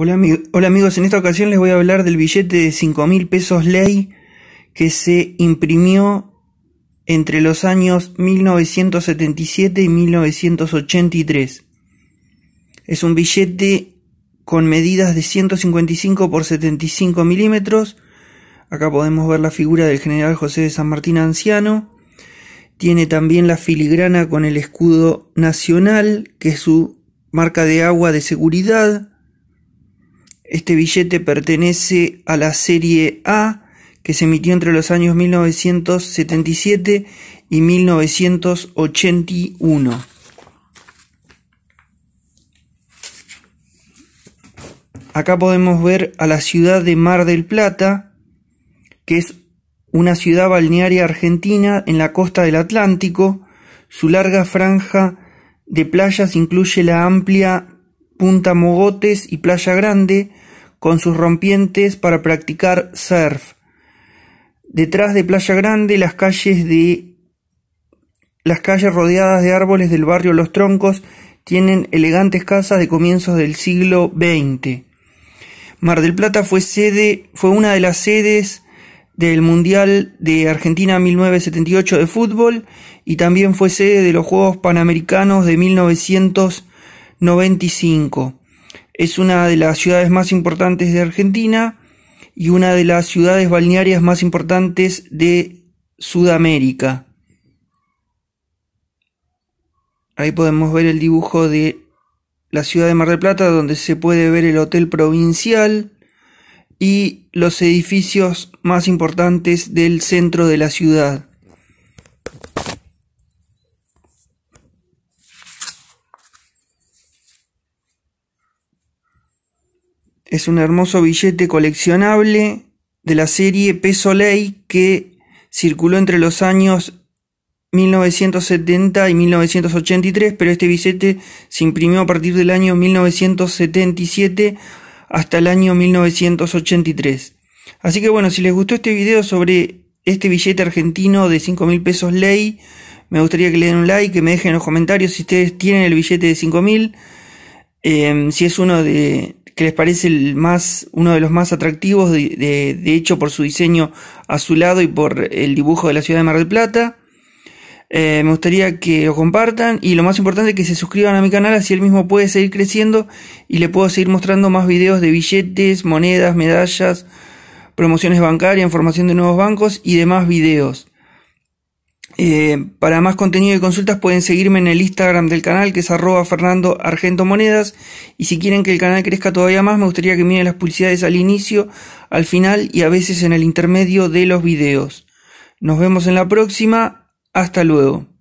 Hola, amigos, en esta ocasión les voy a hablar del billete de 5000 mil pesos ley que se imprimió entre los años 1977 y 1983. Es un billete con medidas de 155 por 75 milímetros. Acá podemos ver la figura del general José de San Martín Anciano. Tiene también la filigrana con el escudo nacional, que es su marca de agua de seguridad este billete pertenece a la serie A que se emitió entre los años 1977 y 1981. Acá podemos ver a la ciudad de Mar del Plata, que es una ciudad balnearia argentina en la costa del Atlántico. Su larga franja de playas incluye la amplia Punta Mogotes y Playa Grande, con sus rompientes para practicar surf. Detrás de Playa Grande, las calles de las calles rodeadas de árboles del barrio Los Troncos tienen elegantes casas de comienzos del siglo XX. Mar del Plata fue sede, fue una de las sedes del Mundial de Argentina 1978 de fútbol y también fue sede de los Juegos Panamericanos de 1995. Es una de las ciudades más importantes de Argentina y una de las ciudades balnearias más importantes de Sudamérica. Ahí podemos ver el dibujo de la ciudad de Mar del Plata, donde se puede ver el hotel provincial y los edificios más importantes del centro de la ciudad. Es un hermoso billete coleccionable de la serie Peso Ley que circuló entre los años 1970 y 1983, pero este billete se imprimió a partir del año 1977 hasta el año 1983. Así que bueno, si les gustó este video sobre este billete argentino de 5000 mil pesos ley, me gustaría que le den un like, que me dejen en los comentarios si ustedes tienen el billete de 5000, eh, si es uno de, que les parece el más, uno de los más atractivos, de, de, hecho por su diseño azulado y por el dibujo de la ciudad de Mar del Plata. Eh, me gustaría que lo compartan y lo más importante es que se suscriban a mi canal así él mismo puede seguir creciendo y le puedo seguir mostrando más videos de billetes, monedas, medallas, promociones bancarias, información de nuevos bancos y demás videos. Eh, para más contenido y consultas pueden seguirme en el Instagram del canal que es arroba Fernando Argento Monedas y si quieren que el canal crezca todavía más me gustaría que miren las publicidades al inicio, al final y a veces en el intermedio de los videos. Nos vemos en la próxima, hasta luego.